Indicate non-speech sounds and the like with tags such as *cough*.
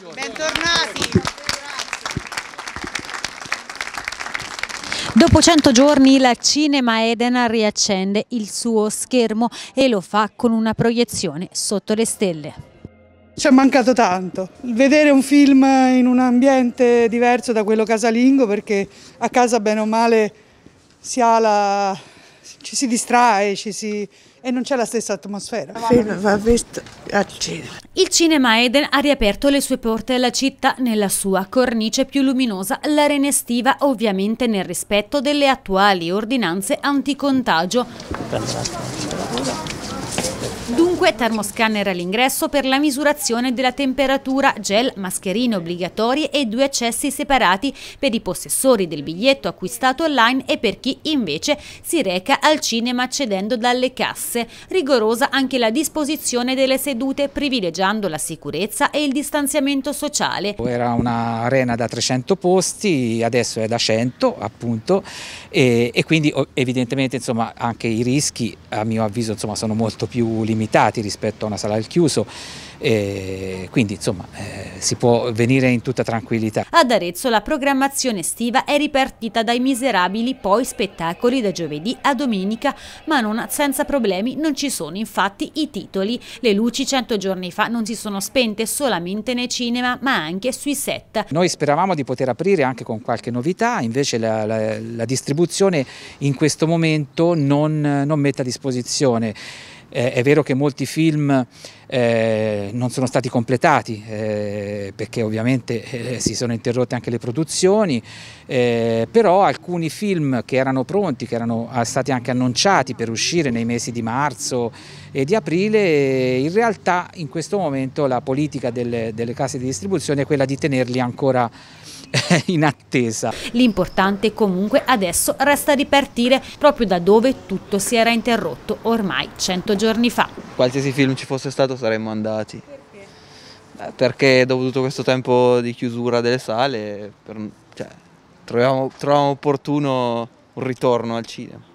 Bentornati. Dopo 100 giorni la Cinema Eden riaccende il suo schermo e lo fa con una proiezione sotto le stelle. Ci è mancato tanto, vedere un film in un ambiente diverso da quello casalingo perché a casa bene o male si la... ci si distrae ci si... e non c'è la stessa atmosfera. Il film va visto Ah, Il cinema Eden ha riaperto le sue porte alla città nella sua cornice più luminosa, l'arena estiva, ovviamente nel rispetto delle attuali ordinanze anticontagio. Pensate, Dunque termoscanner all'ingresso per la misurazione della temperatura, gel, mascherine obbligatorie e due accessi separati per i possessori del biglietto acquistato online e per chi invece si reca al cinema accedendo dalle casse. Rigorosa anche la disposizione delle sedute privilegiando la sicurezza e il distanziamento sociale. Era un'arena da 300 posti, adesso è da 100 appunto e, e quindi evidentemente insomma, anche i rischi a mio avviso insomma, sono molto più limitati limitati rispetto a una sala al chiuso e quindi insomma eh, si può venire in tutta tranquillità. Ad Arezzo la programmazione estiva è ripartita dai miserabili poi spettacoli da giovedì a domenica ma non senza problemi non ci sono infatti i titoli. Le luci cento giorni fa non si sono spente solamente nei cinema ma anche sui set. Noi speravamo di poter aprire anche con qualche novità invece la, la, la distribuzione in questo momento non, non mette a disposizione eh, è vero che molti film eh, non sono stati completati eh, perché ovviamente eh, si sono interrotte anche le produzioni, eh, però alcuni film che erano pronti, che erano eh, stati anche annunciati per uscire nei mesi di marzo e di aprile, in realtà in questo momento la politica delle, delle case di distribuzione è quella di tenerli ancora *laughs* in attesa. L'importante comunque adesso resta ripartire proprio da dove tutto si era interrotto ormai 100 giorni fa. Qualsiasi film ci fosse stato saremmo andati. Perché? Eh, perché dopo tutto questo tempo di chiusura delle sale per, cioè, troviamo, troviamo opportuno un ritorno al cinema.